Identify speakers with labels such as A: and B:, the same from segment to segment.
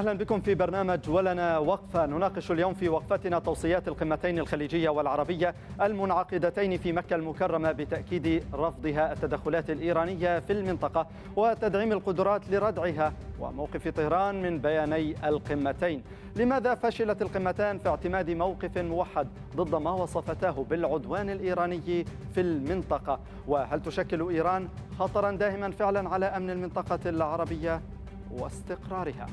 A: أهلا بكم في برنامج ولنا وقفة نناقش اليوم في وقفتنا توصيات القمتين الخليجية والعربية المنعقدتين في مكة المكرمة بتأكيد رفضها التدخلات الإيرانية في المنطقة وتدعيم القدرات لردعها وموقف طهران من بياني القمتين لماذا فشلت القمتان في اعتماد موقف موحد ضد ما وصفتاه بالعدوان الإيراني في المنطقة وهل تشكل إيران خطرا دائما فعلا على أمن المنطقة العربية واستقرارها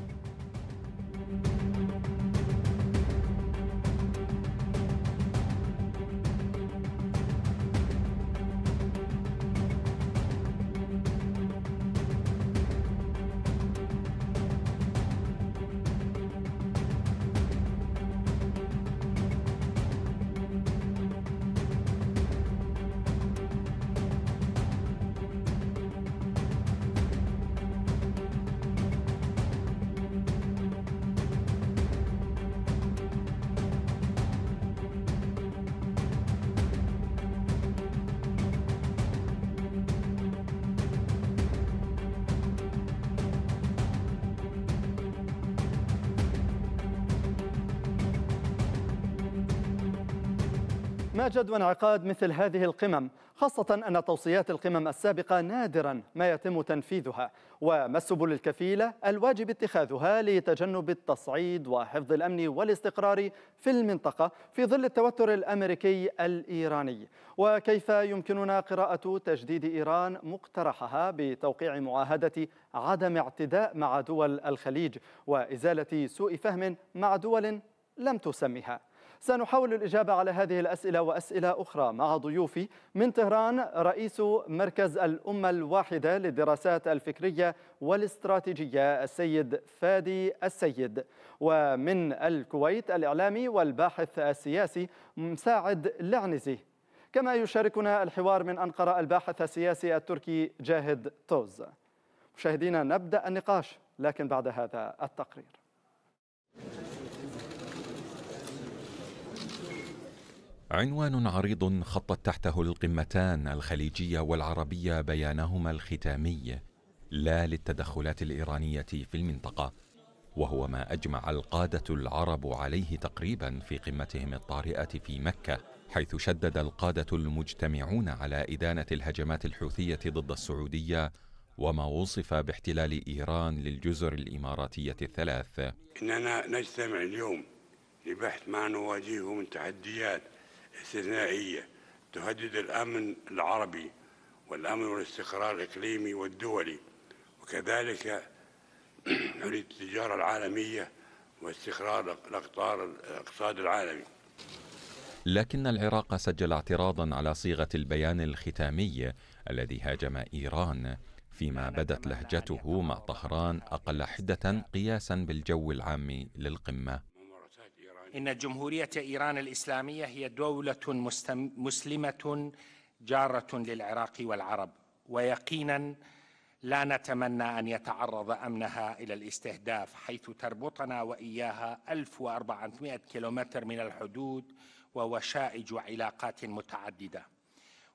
A: ما جدوى انعقاد مثل هذه القمم خاصة أن توصيات القمم السابقة نادرا ما يتم تنفيذها وما السبل الكفيلة الواجب اتخاذها لتجنب التصعيد وحفظ الأمن والاستقرار في المنطقة في ظل التوتر الأمريكي الإيراني وكيف يمكننا قراءة تجديد إيران مقترحها بتوقيع معاهدة عدم اعتداء مع دول الخليج وإزالة سوء فهم مع دول لم تسمها سنحاول الإجابة على هذه الأسئلة وأسئلة أخرى مع ضيوفي من طهران رئيس مركز الأمة الواحدة للدراسات الفكرية والاستراتيجية السيد فادي السيد ومن الكويت الإعلامي والباحث السياسي مساعد لعنزي كما يشاركنا الحوار من أنقرة الباحث السياسي التركي جاهد توز مشاهدينا نبدأ النقاش لكن بعد هذا التقرير
B: عنوان عريض خطت تحته القمتان الخليجيه والعربيه بيانهما الختامي لا للتدخلات الايرانيه في المنطقه وهو ما اجمع القاده العرب عليه تقريبا في قمتهم الطارئه في مكه حيث شدد القاده المجتمعون على ادانه الهجمات الحوثيه ضد السعوديه وما وصف باحتلال ايران للجزر الاماراتيه الثلاث اننا نجتمع اليوم لبحث ما نواجهه من تحديات استثنائية تهدد الأمن العربي والأمن والاستقرار الإقليمي والدولي وكذلك نريد التجارة العالمية واستقرار الأقطار الاقتصاد العالمي لكن العراق سجل اعتراضا على صيغة البيان الختامي الذي هاجم إيران فيما بدت لهجته مع طهران أقل حدة قياسا بالجو العام للقمة إن جمهورية إيران الإسلامية هي دولة مسلمة جارة للعراق والعرب ويقينا لا نتمنى أن يتعرض أمنها إلى الاستهداف حيث تربطنا وإياها 1400 كيلومتر من الحدود ووشائج وعلاقات متعددة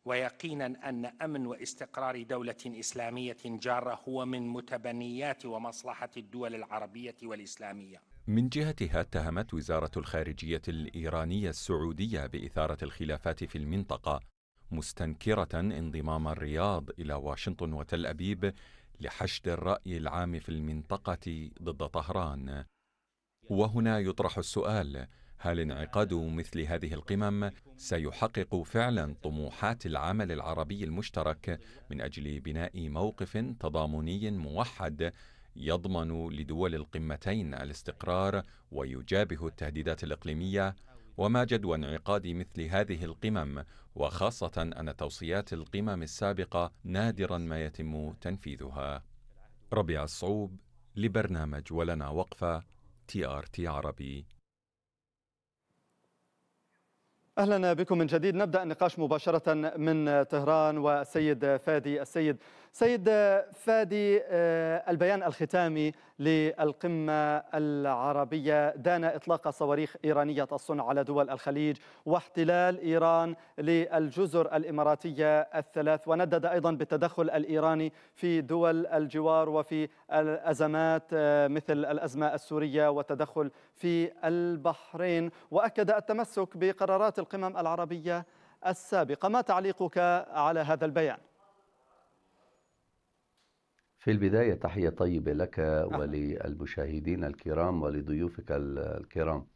B: ويقينا أن أمن واستقرار دولة إسلامية جارة هو من متبنيات ومصلحة الدول العربية والإسلامية من جهتها اتهمت وزارة الخارجية الإيرانية السعودية بإثارة الخلافات في المنطقة مستنكرة انضمام الرياض إلى واشنطن وتل أبيب لحشد الرأي العام في المنطقة ضد طهران وهنا يطرح السؤال هل انعقاد مثل هذه القمم سيحقق فعلا طموحات العمل العربي المشترك من اجل بناء موقف تضامني موحد يضمن لدول القمتين الاستقرار ويجابه التهديدات الاقليميه وما جدوى انعقاد مثل هذه القمم وخاصه ان توصيات القمم السابقه نادرا ما يتم تنفيذها ربيع الصعوب لبرنامج ولنا وقفه تي ار تي عربي
A: اهلا بكم من جديد نبدا النقاش مباشره من طهران والسيد فادي السيد سيد فادي آه، البيان الختامي للقمة العربية دان إطلاق صواريخ إيرانية الصنع على دول الخليج واحتلال إيران للجزر الإماراتية الثلاث وندد أيضا بالتدخل الإيراني في دول الجوار وفي الأزمات آه، مثل الأزمة السورية والتدخل في البحرين وأكد التمسك بقرارات القمم العربية السابقة ما تعليقك على هذا البيان؟
C: في البداية تحية طيبة لك وللمشاهدين الكرام ولضيوفك الكرام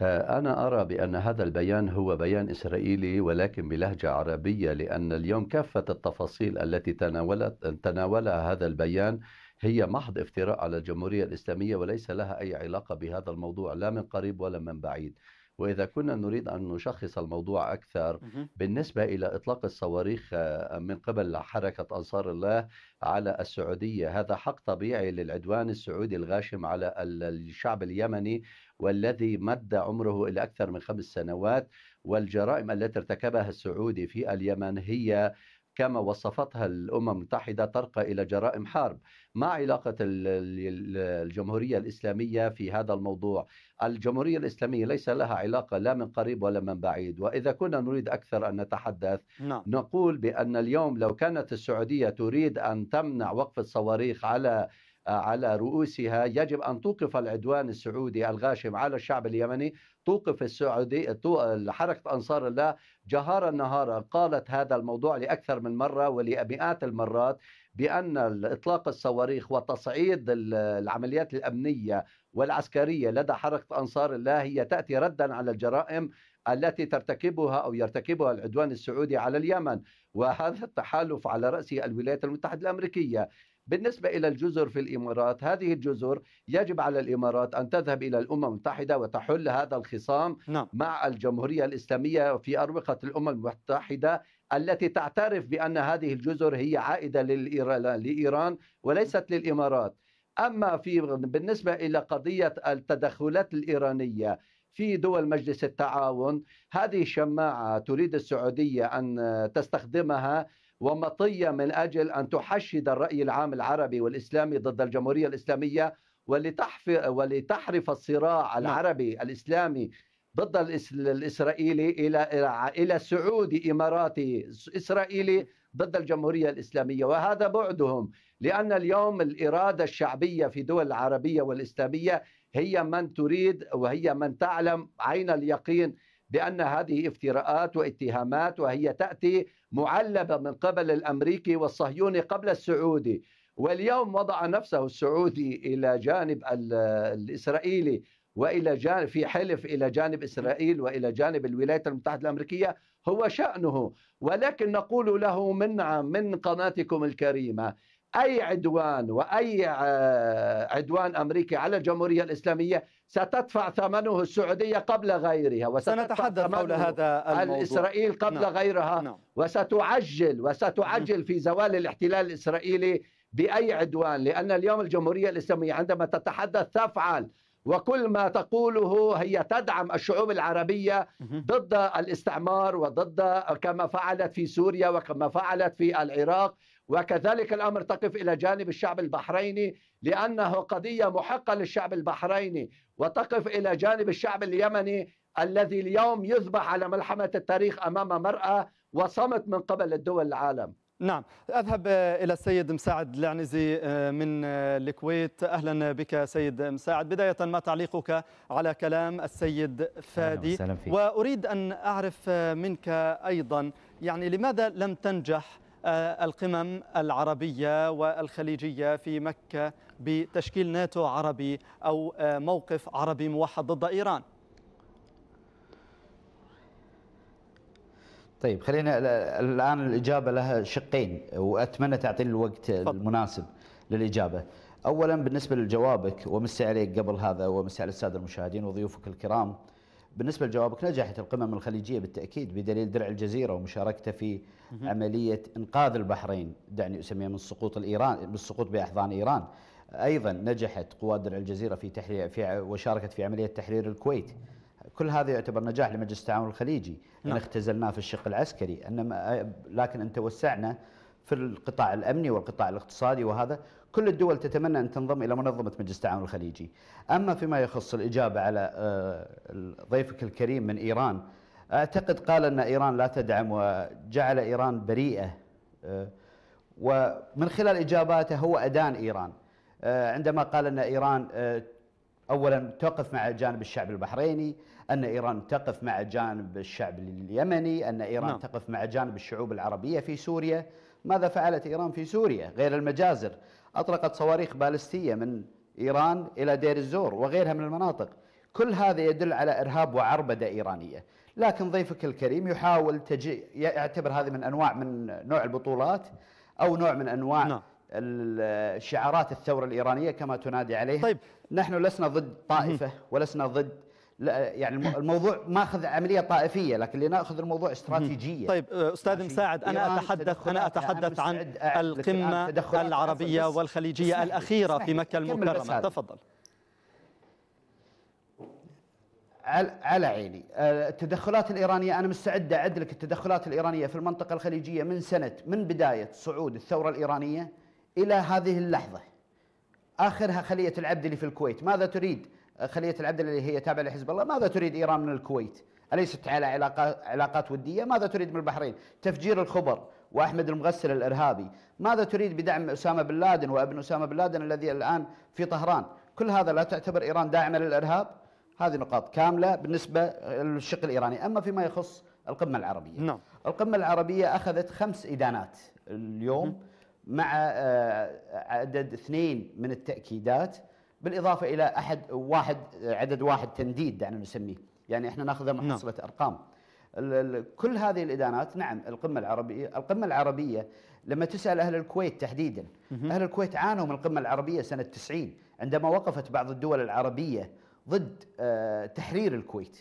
C: آه، أنا أرى بأن هذا البيان هو بيان إسرائيلي ولكن بلهجة عربية لأن اليوم كافة التفاصيل التي تناولت تناولها هذا البيان هي محض افتراء على الجمهورية الإسلامية وليس لها أي علاقة بهذا الموضوع لا من قريب ولا من بعيد وإذا كنا نريد أن نشخص الموضوع أكثر بالنسبة إلى إطلاق الصواريخ آه، من قبل حركة أنصار الله على السعودية هذا حق طبيعي للعدوان السعودي الغاشم على الشعب اليمني والذي مد عمره إلى أكثر من خمس سنوات والجرائم التي ارتكبها السعودي في اليمن هي كما وصفتها الامم المتحده ترقى الى جرائم حرب ما علاقه الجمهوريه الاسلاميه في هذا الموضوع الجمهوريه الاسلاميه ليس لها علاقه لا من قريب ولا من بعيد واذا كنا نريد اكثر ان نتحدث لا. نعم. نقول بان اليوم لو كانت السعوديه تريد ان تمنع وقف الصواريخ على على رؤوسها يجب أن توقف العدوان السعودي الغاشم على الشعب اليمني توقف السعودي حركة أنصار الله جهارا نهارا قالت هذا الموضوع لأكثر من مرة ولمئات المرات بأن إطلاق الصواريخ وتصعيد العمليات الأمنية والعسكرية لدى حركة أنصار الله هي تأتي ردا على الجرائم التي ترتكبها أو يرتكبها العدوان السعودي على اليمن وهذا التحالف على راسه الولايات المتحدة الأمريكية بالنسبة إلى الجزر في الإمارات هذه الجزر يجب على الإمارات أن تذهب إلى الأمم المتحدة وتحل هذا الخصام نعم. مع الجمهورية الإسلامية في أروقة الأمم المتحدة التي تعترف بأن هذه الجزر هي عائدة لإيران وليست للإمارات أما في بالنسبة إلى قضية التدخلات الإيرانية في دول مجلس التعاون هذه شماعة تريد السعودية أن تستخدمها ومطية من أجل أن تحشد الرأي العام العربي والإسلامي ضد الجمهورية الإسلامية ولتحرف الصراع نعم. العربي الإسلامي ضد الإسرائيلي إلى إلى سعودي إماراتي إسرائيلي ضد الجمهورية الإسلامية وهذا بعدهم لأن اليوم الإرادة الشعبية في دول العربية والإسلامية هي من تريد وهي من تعلم عين اليقين بأن هذه افتراءات واتهامات وهي تأتي معلبة من قبل الأمريكي والصهيوني قبل السعودي واليوم وضع نفسه السعودي إلى جانب الإسرائيلي والى جانب في حلف الى جانب اسرائيل والى جانب الولايات المتحده الامريكيه هو شانه ولكن نقول له من من قناتكم الكريمه أي عدوان وأي آه، عدوان أمريكي على الجمهورية الإسلامية ستدفع ثمنه السعودية قبل غيرها وسنتحدث حول هذا الموضوع إسرائيل قبل نعم. غيرها نعم. وستعجل وستعجل في زوال الاحتلال الإسرائيلي بأي عدوان لأن اليوم الجمهورية الإسلامية عندما تتحدث تفعل وكل ما تقوله هي تدعم الشعوب العربية ضد الاستعمار وضد كما فعلت في سوريا وكما فعلت في العراق وكذلك الأمر تقف إلى جانب الشعب البحريني لأنه قضية محقة للشعب البحريني وتقف إلى جانب الشعب اليمني الذي اليوم يذبح على ملحمة التاريخ أمام مرأة وصمت من قبل الدول العالم
A: نعم أذهب آه، إلى السيد مساعد العنزي آه، من آه، الكويت أهلا بك سيد مساعد بداية ما تعليقك على كلام السيد فادي وأريد أن أعرف منك أيضا يعني لماذا لم تنجح آه، القمم العربية والخليجية في مكة بتشكيل ناتو عربي أو آه، موقف عربي موحد ضد إيران
D: طيب خلينا آه، الآن الإجابة لها شقين وأتمنى تعطيني الوقت المناسب للإجابة أولا بالنسبة لجوابك ومسي عليك قبل هذا ومسي على السادة المشاهدين وضيوفك الكرام بالنسبة لجوابك نجحت القمم الخليجية بالتأكيد بدليل درع الجزيرة ومشاركته في عملية إنقاذ البحرين دعني أسميها من سقوط الإيران بالسقوط بأحضان إيران أيضا نجحت قوات درع الجزيرة في تحرير في وشاركت في عملية تحرير الكويت كل هذا يعتبر نجاح لمجلس التعاون الخليجي نعم. أن اختزلناه في الشق العسكري إنما لكن أن توسعنا في القطاع الأمني والقطاع الاقتصادي وهذا كل الدول تتمنى أن تنضم إلى منظمة مجلس التعاون الخليجي أما فيما يخص الإجابة على آه، ضيفك الكريم من إيران أعتقد قال أن إيران لا تدعم وجعل إيران بريئة آه، ومن خلال إجاباته هو أدان إيران آه، عندما قال أن إيران اولا تقف مع جانب الشعب البحريني ان ايران تقف مع جانب الشعب اليمني ان ايران نعم. تقف مع جانب الشعوب العربيه في سوريا ماذا فعلت ايران في سوريا غير المجازر أطلقت صواريخ بالستية من إيران إلى دير الزور وغيرها من المناطق كل هذا يدل على إرهاب وعربدة إيرانية لكن ضيفك الكريم يحاول تجي يعتبر هذه من أنواع من نوع البطولات أو نوع من أنواع نعم. الشعارات الثورة الإيرانية كما تنادي عليها طيب نحن لسنا ضد طائفة ولسنا ضد لا يعني الموضوع ماخذ عمليه طائفيه لكن لناخذ الموضوع استراتيجيه طيب آه، استاذ مساعد انا اتحدث انا اتحدث عن القمه العربيه
A: والخليجيه الاخيره في مكه المكرمه تفضل
D: على عيني آه، التدخلات الإيرانية أنا مستعد أعد لك التدخلات الإيرانية في المنطقة الخليجية من سنة من بداية صعود الثورة الإيرانية إلى هذه اللحظة آخرها خلية العبد اللي في الكويت ماذا تريد خليه العبد اللي هي تابعه لحزب الله ماذا تريد ايران من الكويت؟ اليست على علاقات وديه؟ ماذا تريد من البحرين؟ تفجير الخبر واحمد المغسل الارهابي، ماذا تريد بدعم اسامه بن لادن وابن اسامه بن لادن الذي الان في طهران؟ كل هذا لا تعتبر ايران داعمه للارهاب؟ هذه نقاط كامله بالنسبه للشق الايراني، اما فيما يخص القمه العربيه. نعم. القمه العربيه اخذت خمس ادانات اليوم مع آه، عدد اثنين من التاكيدات بالاضافه الى احد واحد عدد واحد تنديد دعنا نسميه يعني احنا ناخذها محصله نعم. ارقام كل هذه الادانات نعم القمه العربيه القمه العربيه لما تسال اهل الكويت تحديدا اهل الكويت عانوا من القمه العربيه سنه 90 عندما وقفت بعض الدول العربيه ضد آه، تحرير الكويت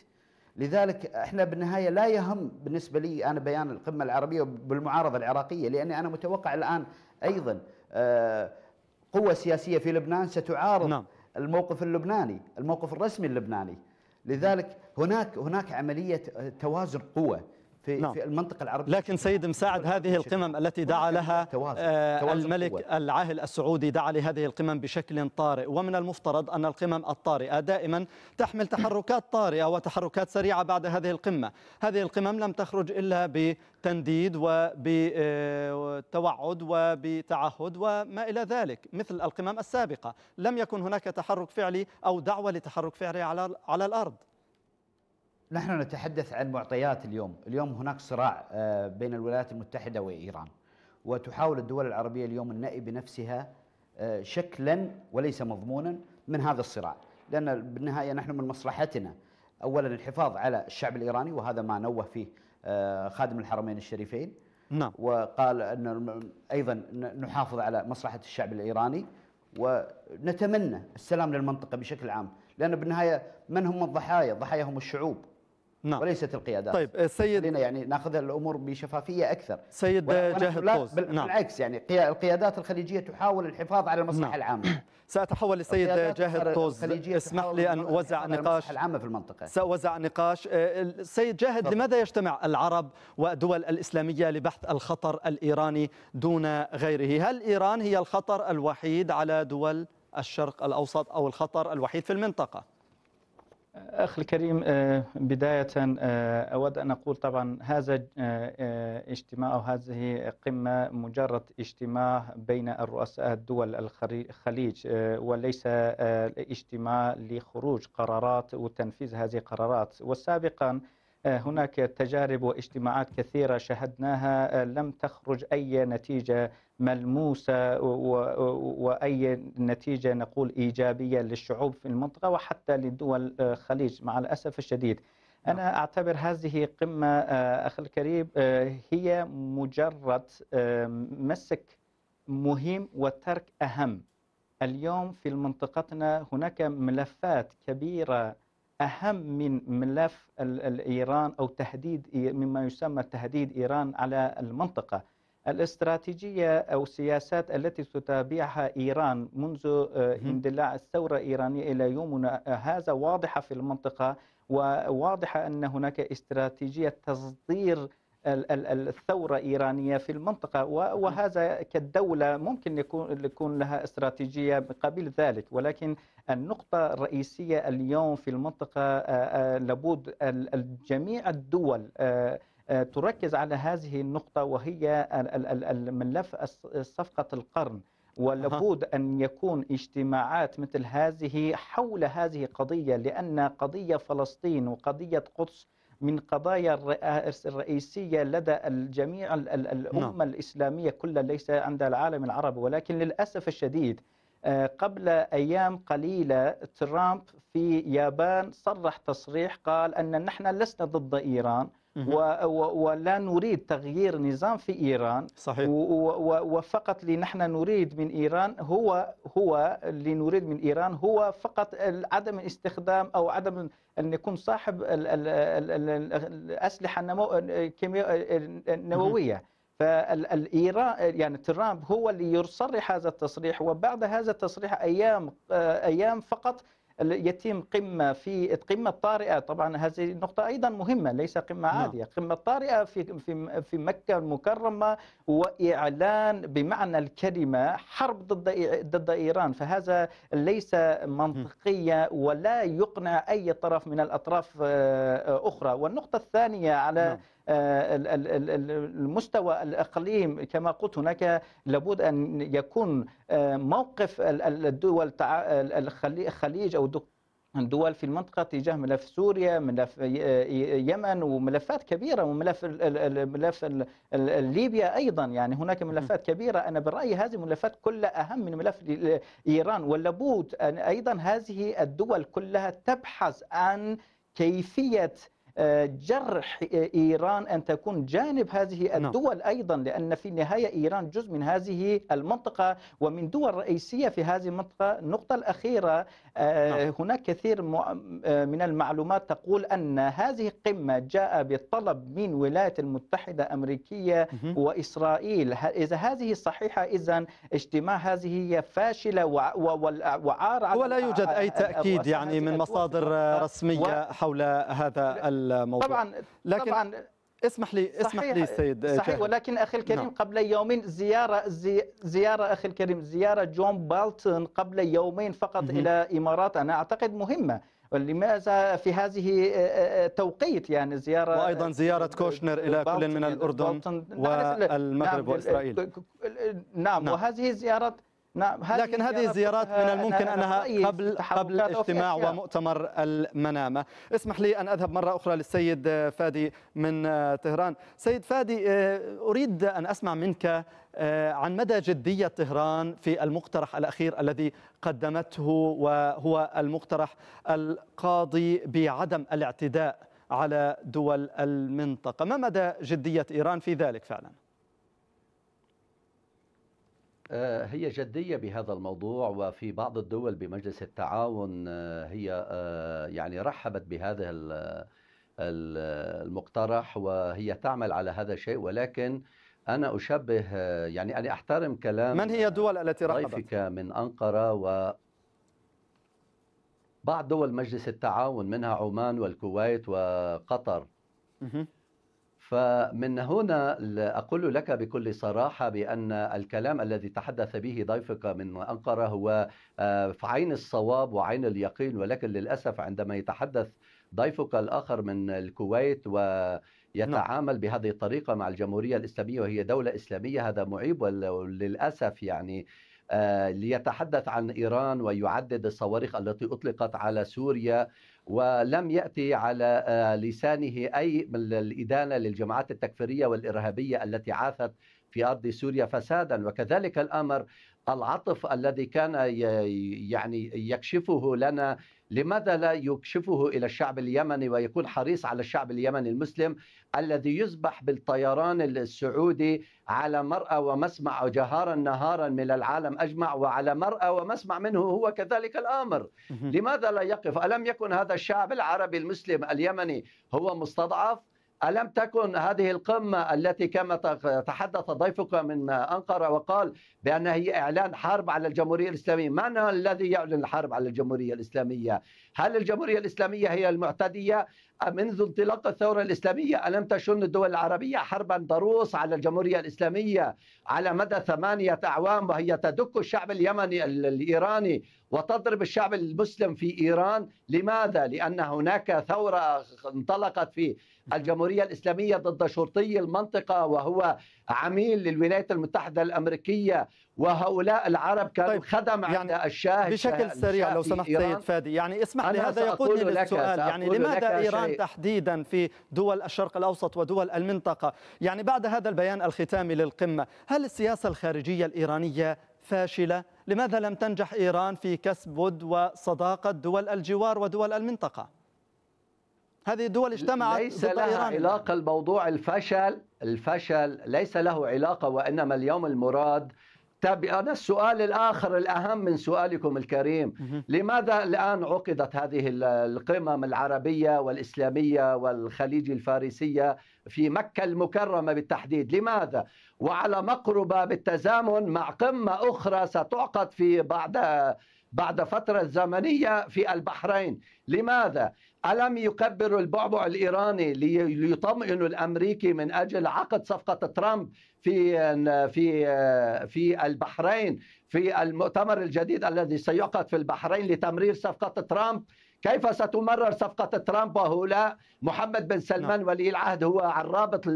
D: لذلك احنا بالنهايه لا يهم بالنسبه لي انا بيان القمه العربيه بالمعارضه العراقيه لاني انا متوقع الان ايضا آه قوة سياسية في لبنان ستعارض نعم. الموقف اللبناني الموقف الرسمي اللبناني لذلك هناك هناك عملية توازن قوة في نعم. في المنطقه العربيه لكن سيد
A: مساعد هذه القمم التي دعا لها توازن. آه، توازن الملك قوة. العاهل السعودي دعا لهذه القمم بشكل طارئ ومن المفترض ان القمم الطارئه دائما تحمل تحركات طارئه وتحركات سريعه بعد هذه القمه هذه القمم لم تخرج الا بتنديد وبتوعد آه، وبتعهد وما الى ذلك مثل القمم السابقه لم يكن هناك تحرك فعلي او دعوه لتحرك فعلي على على الارض
D: نحن نتحدث عن معطيات اليوم اليوم هناك صراع آه، بين الولايات المتحدة وإيران وتحاول الدول العربية اليوم النأي بنفسها آه، شكلا وليس مضمونا من هذا الصراع لأن بالنهاية نحن من مصلحتنا أولا الحفاظ على الشعب الإيراني وهذا ما نوه فيه آه، خادم الحرمين الشريفين نعم وقال أن أيضا نحافظ على مصلحة الشعب الإيراني ونتمنى السلام للمنطقة بشكل عام لأن بالنهاية من هم الضحايا؟ ضحايا هم الشعوب نعم. وليست القيادات طيب السيد آه، يعني ناخذ الامور بشفافيه اكثر سيد جاهد طوز بال... نعم. بالعكس يعني القيادات الخليجيه تحاول الحفاظ على المصلحه نعم. العامه ساتحول للسيد جاهد طوز اسمح لي ان اوزع نقاش العامه في المنطقه
A: ساوزع نقاش آه، السيد جاهد لماذا يجتمع العرب والدول الاسلاميه لبحث الخطر الايراني دون غيره هل ايران هي الخطر الوحيد على دول الشرق الاوسط او الخطر الوحيد في المنطقه
E: أخي الكريم آه، بداية آه، أود أن أقول طبعا هذا آه، اجتماع أو هذه قمة مجرد اجتماع بين الرؤساء الدول الخليج وليس اجتماع لخروج قرارات وتنفيذ هذه القرارات وسابقا آه، هناك تجارب واجتماعات كثيرة شهدناها آه، لم تخرج أي نتيجة ملموسة وأي نتيجة نقول إيجابية للشعوب في المنطقة وحتى لدول آه، الخليج مع الأسف الشديد نعم. أنا أعتبر هذه قمة أخي الكريم هي مجرد مسك مهم وترك أهم اليوم في منطقتنا هناك ملفات كبيرة أهم من ملف إيران أو تهديد مما يسمى تهديد إيران على المنطقة الاستراتيجية أو السياسات التي تتابعها إيران منذ آه، اندلاع الثورة الإيرانية إلى يومنا آه، هذا واضحة في المنطقة وواضحة أن هناك استراتيجية تصدير الثورة الإيرانية في المنطقة نعم. وهذا كدولة ممكن يكون يكون لها استراتيجية مقابل ذلك ولكن النقطة الرئيسية اليوم في المنطقة لابد جميع الدول تركز على هذه النقطة وهي الملف صفقة القرن ولابد ان يكون اجتماعات مثل هذه حول هذه القضيه لان قضيه فلسطين وقضيه قدس من قضايا الرئيسية لدى الجميع الأمة نعم. الإسلامية كلها ليس عند العالم العربي ولكن للأسف الشديد آه، قبل أيام قليلة ترامب في يابان صرح تصريح قال أن نحن لسنا ضد إيران ولا نريد تغيير نظام في ايران صحيح وفقط اللي نحن نريد من ايران هو هو اللي نريد من ايران هو فقط عدم استخدام او عدم ان يكون صاحب الاسلحه النوويه فالايران يعني ترامب هو اللي يصرح هذا التصريح وبعد هذا التصريح ايام ايام فقط يتم قمة في قمة طارئة طبعا هذه النقطة أيضا مهمة ليس قمة نعم. عادية قمة طارئة في, في, في مكة المكرمة وإعلان بمعنى الكلمة حرب ضد, ضد إيران فهذا ليس منطقية ولا يقنع أي طرف من الأطراف آه، أخرى والنقطة الثانية على نعم. آه، المستوى الاقليم كما قلت هناك لابد ان يكون آه، موقف الدول الخليج او دول في المنطقة تجاه ملف سوريا ملف آه، يمن وملفات كبيرة وملف ملف ليبيا أيضا يعني هناك ملفات كبيرة أنا برأيي هذه الملفات كلها أهم من ملف إيران ولابد أن أيضا هذه الدول كلها تبحث عن كيفية جرح إيران أن تكون جانب هذه نعم. الدول أيضا لأن في النهاية إيران جزء من هذه المنطقة ومن دول رئيسية في هذه المنطقة النقطة الأخيرة آه، نعم. هناك كثير آه، من المعلومات تقول أن هذه القمة جاء بطلب من الولايات المتحدة الأمريكية وإسرائيل إذا هذه صحيحة إذا اجتماع هذه هي فاشلة وعار على ولا يوجد أي تأكيد يعني من مصادر رسمية حول
A: هذا ال الموضوع طبعا لكن طبعا
E: اسمح لي صحيح اسمح لي سيد صحيح جاهد. ولكن اخي الكريم نعم. قبل يومين زياره زياره اخي الكريم زياره جون بالتون قبل يومين فقط الى امارات انا اعتقد مهمه لماذا في هذه آه، آه، آه، توقيت يعني زيارة وأيضا زيارة كوشنر إلى كل من الأردن نعم، والمغرب نعم وإسرائيل نعم, نعم وهذه زيارات نعم هذه لكن هذه الزيارات من الممكن انها قبل قبل اجتماع
A: ومؤتمر المنامه، اسمح لي ان اذهب مره اخرى للسيد آه، فادي من آه، طهران، سيد فادي آه، اريد ان اسمع منك عن مدى جديه طهران في المقترح الاخير الذي قدمته وهو المقترح القاضي بعدم الاعتداء على دول المنطقه، ما مدى جديه ايران في ذلك فعلا؟
C: آه، هي جدية بهذا الموضوع وفي بعض الدول بمجلس التعاون آه، هي آه، يعني رحبت بهذا المقترح وهي تعمل على هذا الشيء ولكن أنا أشبه يعني أنا أحترم كلام من هي الدول التي رحبت؟ ضيفك من أنقرة و بعض دول مجلس التعاون منها عمان والكويت وقطر فمن هنا أقول لك بكل صراحة بأن الكلام الذي تحدث به ضيفك من أنقرة هو آه، في عين الصواب وعين اليقين ولكن للأسف عندما يتحدث ضيفك الآخر من الكويت نعم. ويتعامل بهذه الطريقة مع الجمهورية الإسلامية وهي دولة إسلامية هذا معيب وللأسف يعني آه، ليتحدث عن إيران ويعدد الصواريخ التي أطلقت على سوريا ولم يأتي على آه، لسانه أي الإدانة للجماعات التكفيرية والإرهابية التي عاثت في أرض سوريا فسادا وكذلك الأمر العطف الذي كان يعني يكشفه لنا لماذا لا يكشفه الى الشعب اليمني ويكون حريص على الشعب اليمني المسلم الذي يذبح بالطيران السعودي على مرأى ومسمع جهارا نهارا من العالم اجمع وعلى مرأى ومسمع منه هو كذلك الامر لماذا لا يقف الم يكن هذا الشعب العربي المسلم اليمني هو مستضعف ألم تكن هذه القمة التي كما تحدث ضيفك من أنقرة وقال بأنها هي إعلان حرب على الجمهورية الإسلامية من الذي يعلن الحرب على الجمهورية الإسلامية؟ هل الجمهورية الإسلامية هي المعتدية منذ انطلاق الثورة الإسلامية ألم تشن الدول العربية حربا ضروس على الجمهورية الإسلامية على مدى ثمانية أعوام وهي تدك الشعب اليمني الإيراني وتضرب الشعب المسلم في إيران لماذا؟ لأن هناك ثورة انطلقت في الجمهورية الإسلامية ضد شرطي المنطقة وهو عميل للولايات المتحدة الأمريكية وهؤلاء العرب كانوا طيب خدم يعني عند الشاه بشكل سريع لو سمحت سيد فادي يعني اسمح لي هذا يقودني للسؤال يعني لماذا
A: ايران شيء. تحديدا في دول الشرق الاوسط ودول المنطقه يعني بعد هذا البيان الختامي للقمه هل السياسه الخارجيه الايرانيه فاشله لماذا لم تنجح ايران في كسب ود وصداقه دول الجوار ودول المنطقه
C: هذه الدول اجتمعت ليس لها إيران. علاقه الموضوع الفشل الفشل ليس له علاقه وانما اليوم المراد طيب انا السؤال الآخر الأهم من سؤالكم الكريم لماذا الآن عقدت هذه القمم العربية والإسلامية والخليج الفارسية في مكة المكرمة بالتحديد لماذا؟ وعلى مقربة بالتزامن مع قمة أخرى ستعقد في بعد بعد فترة زمنية في البحرين لماذا؟ ألم يكبر البعبع الإيراني ليطمئن الأمريكي من أجل عقد صفقة ترامب في في في البحرين في المؤتمر الجديد الذي سيعقد في البحرين لتمرير صفقة ترامب كيف ستمرر صفقة ترامب وهؤلاء محمد بن سلمان نعم. ولي العهد هو عن رابط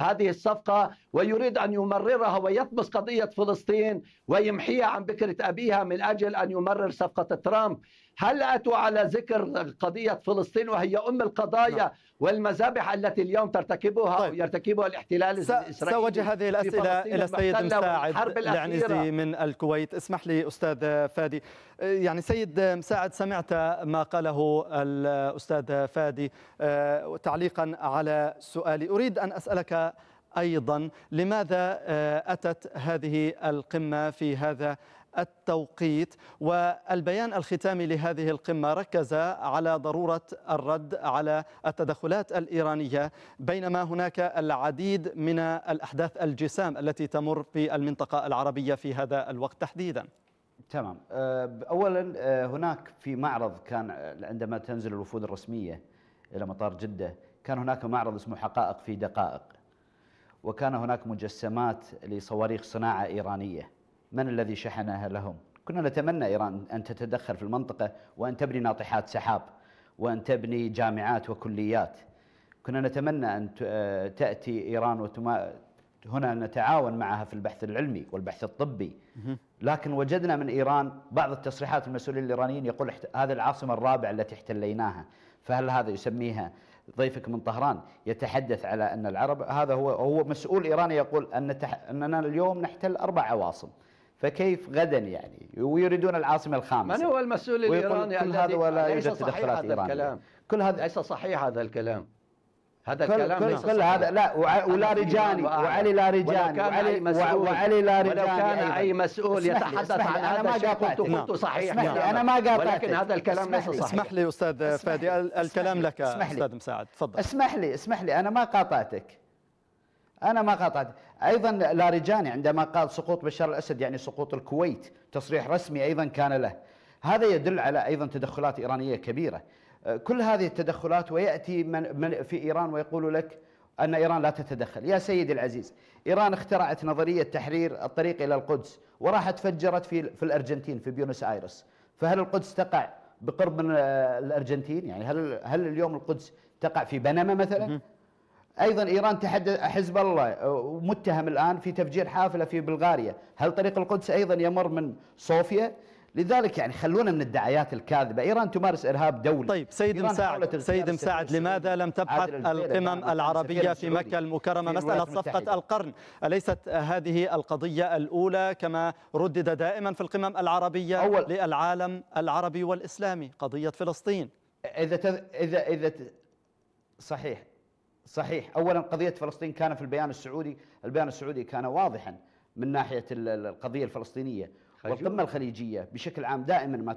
C: هذه الصفقة ويريد أن يمررها ويطمس قضية فلسطين ويمحيها عن بكرة أبيها من أجل أن يمرر صفقة ترامب هل أتوا على ذكر قضية فلسطين وهي أم القضايا نعم. والمذابح التي اليوم ترتكبها طيب. يرتكبها الاحتلال س... الإسرائيلي سأوجه هذه الأسئلة إلى السيد مساعد العنزي
A: من الكويت اسمح لي أستاذ فادي يعني سيد مساعد سمعت ما قاله الأستاذ فادي آه، تعليقا على سؤالي أريد أن أسألك أيضا لماذا آه، أتت هذه القمة في هذا التوقيت والبيان الختامي لهذه القمة ركز على ضرورة الرد على التدخلات الإيرانية بينما هناك العديد من الأحداث الجسام
D: التي تمر في المنطقة العربية في هذا الوقت تحديداً تمام آه، اولا آه، هناك في معرض كان عندما تنزل الوفود الرسميه الى مطار جده كان هناك معرض اسمه حقائق في دقائق وكان هناك مجسمات لصواريخ صناعة إيرانية من الذي شحنها لهم؟ كنا نتمنى إيران أن تتدخل في المنطقة وأن تبني ناطحات سحاب وأن تبني جامعات وكليات كنا نتمنى أن آه، تأتي إيران وتما هنا نتعاون معها في البحث العلمي والبحث الطبي لكن وجدنا من إيران بعض التصريحات المسؤولين الإيرانيين يقول هذه العاصمة الرابعة التي احتليناها فهل هذا يسميها ضيفك من طهران يتحدث على أن العرب هذا هو هو مسؤول إيراني يقول أن أننا اليوم نحتل أربع عواصم فكيف غدا يعني ويريدون
C: العاصمة الخامسة من هو المسؤول الإيراني كل هذا ولا يوجد تدخلات إيرانية كل هذا ليس صحيح هذا الكلام هذا كل الكلام كل ليس كل هذا لا رجاني وعلي رجاني وعلي مسؤول وعلي ولو كان اي مسؤول يتحدث عن هذا الشيء قلت قلت صحيح انا ما قاطعتك ولكن هذا الكلام ليس صحيح اسمح
D: لي استاذ فادي
C: الكلام لك
A: استاذ
D: مساعد تفضل اسمح لي اسمح لي انا ما قاطعتك انا ما قاطعت ايضا لاريجاني عندما قال سقوط بشار الاسد يعني سقوط الكويت تصريح رسمي ايضا كان له هذا يدل على ايضا تدخلات ايرانيه كبيره كل هذه التدخلات وياتي من, من في ايران ويقول لك ان ايران لا تتدخل، يا سيدي العزيز ايران اخترعت نظريه تحرير الطريق الى القدس وراحت فجرت في في الارجنتين في بيونس ايرس، فهل القدس تقع بقرب من آه، الارجنتين؟ يعني هل هل اليوم القدس تقع في بنما مثلا؟ ايضا ايران تحدث حزب الله آه، متهم الان في تفجير حافله في بلغاريا، هل طريق القدس ايضا يمر من صوفيا؟ لذلك يعني خلونا من الدعايات الكاذبه، ايران تمارس ارهاب دولي طيب سيد مساعد سيد مساعد لماذا لم تبحث القمم العربيه في مكه المكرمه مساله صفقه
A: القرن؟ اليست هذه القضيه الاولى كما ردد دائما في القمم العربيه أول
D: للعالم العربي والاسلامي، قضيه فلسطين اذا تذ... اذا اذا ت... صحيح صحيح، اولا قضيه فلسطين كان في البيان السعودي، البيان السعودي كان واضحا من ناحيه القضيه الفلسطينيه والقمه الخليجيه بشكل عام دائما ما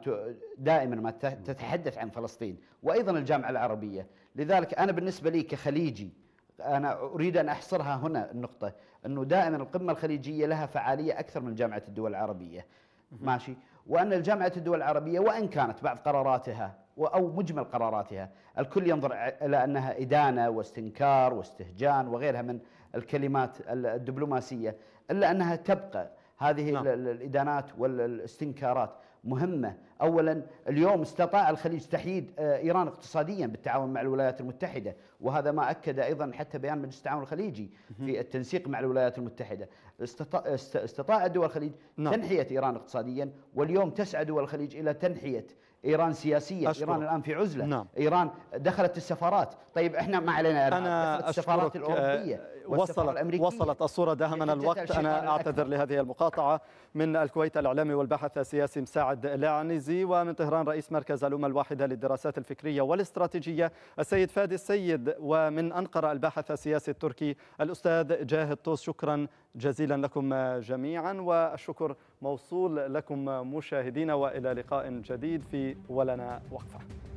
D: دائما ما تتحدث عن فلسطين وايضا الجامعه العربيه، لذلك انا بالنسبه لي كخليجي انا اريد ان احصرها هنا النقطه انه دائما القمه الخليجيه لها فعاليه اكثر من جامعه الدول العربيه. ماشي وان الجامعه الدول العربيه وان كانت بعض قراراتها او مجمل قراراتها الكل ينظر الى انها ادانه واستنكار واستهجان وغيرها من الكلمات الدبلوماسيه الا انها تبقى هذه نعم. الادانات والاستنكارات مهمه اولا اليوم استطاع الخليج تحييد آه، ايران اقتصاديا بالتعاون مع الولايات المتحده وهذا ما اكد ايضا حتى بيان مجلس التعاون الخليجي في التنسيق مع الولايات المتحده استطاع دول الخليج نعم. تنحيه ايران اقتصاديا واليوم تسعى دول الخليج الى تنحيه ايران سياسيا أشكرك. ايران الان في عزله نعم. ايران دخلت السفارات طيب احنا ما علينا أنا السفارات آه، الاوروبيه وصلت الأمريكية. وصلت الصوره
A: داهمنا يعني الوقت انا اعتذر لهذه المقاطعه من الكويت الاعلامي والباحث السياسي مساعد لاعنز العنزي ومن طهران رئيس مركز الأمة الواحدة للدراسات الفكرية والاستراتيجية السيد فادي السيد ومن أنقرة الباحث السياسي التركي الأستاذ جاهد طوس شكرا جزيلا لكم جميعا والشكر موصول لكم مشاهدينا وإلى لقاء جديد في ولنا وقفة